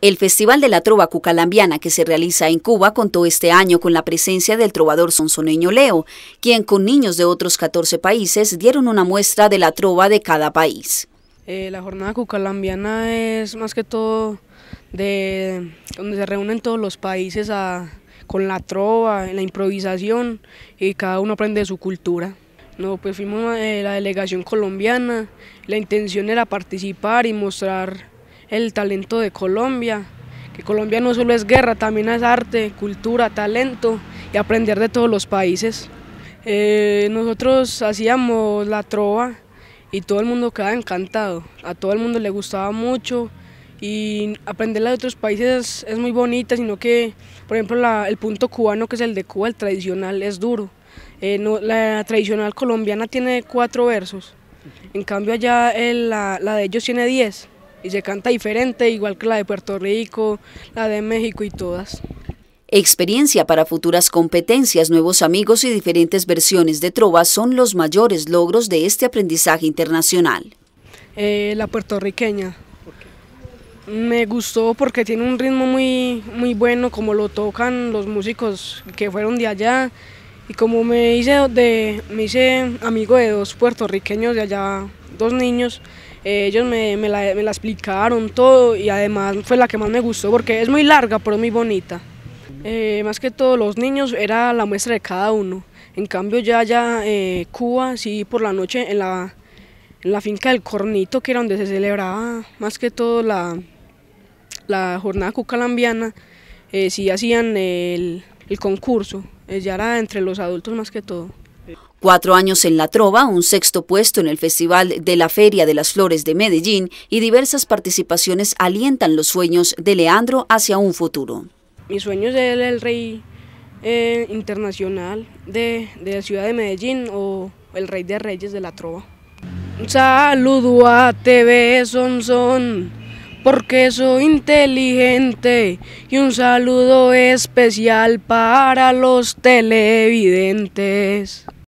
El Festival de la Trova Cucalambiana que se realiza en Cuba contó este año con la presencia del trovador sonsoneño Leo, quien con niños de otros 14 países dieron una muestra de la trova de cada país. Eh, la jornada cucalambiana es más que todo de donde se reúnen todos los países con la trova, la improvisación y cada uno aprende de su cultura. No, pues fuimos eh, la delegación colombiana, la intención era participar y mostrar el talento de Colombia, que Colombia no solo es guerra, también es arte, cultura, talento y aprender de todos los países. Eh, nosotros hacíamos la trova y todo el mundo quedaba encantado, a todo el mundo le gustaba mucho y aprenderla de otros países es, muy bonita, sino que, por ejemplo, el punto cubano que es el de Cuba, el tradicional, es duro. Eh, la tradicional colombiana tiene cuatro versos, en cambio allá eh, la, la de ellos tiene diez y se canta diferente, igual que la de Puerto Rico, la de México y todas. Experiencia para futuras competencias, nuevos amigos y diferentes versiones de trova son los mayores logros de este aprendizaje internacional. Eh, la puertorriqueña. Me gustó porque tiene un ritmo muy, muy bueno, como lo tocan los músicos que fueron de allá. Y como me hice, de, me hice amigo de dos puertorriqueños de allá dos niños, eh, ellos me, me, la, explicaron todo y además fue la que más me gustó porque es muy larga pero muy bonita. Eh, más que todo los niños era la muestra de cada uno, en cambio ya ya eh, Cuba sí por la noche en la, en la finca del Cornito que era donde se celebraba más que todo la, la jornada cucalambiana, eh, sí hacían el, el concurso, ya era entre los adultos más que todo. Cuatro años en La Trova, un sexto puesto en el Festival de la Feria de las Flores de Medellín y diversas participaciones alientan los sueños de Leandro hacia un futuro. Mi sueño es ser el rey eh, internacional de, la ciudad de Medellín o el rey de reyes de La Trova. Un Saludo a TV Sonson, Son porque soy inteligente y un saludo especial para los televidentes.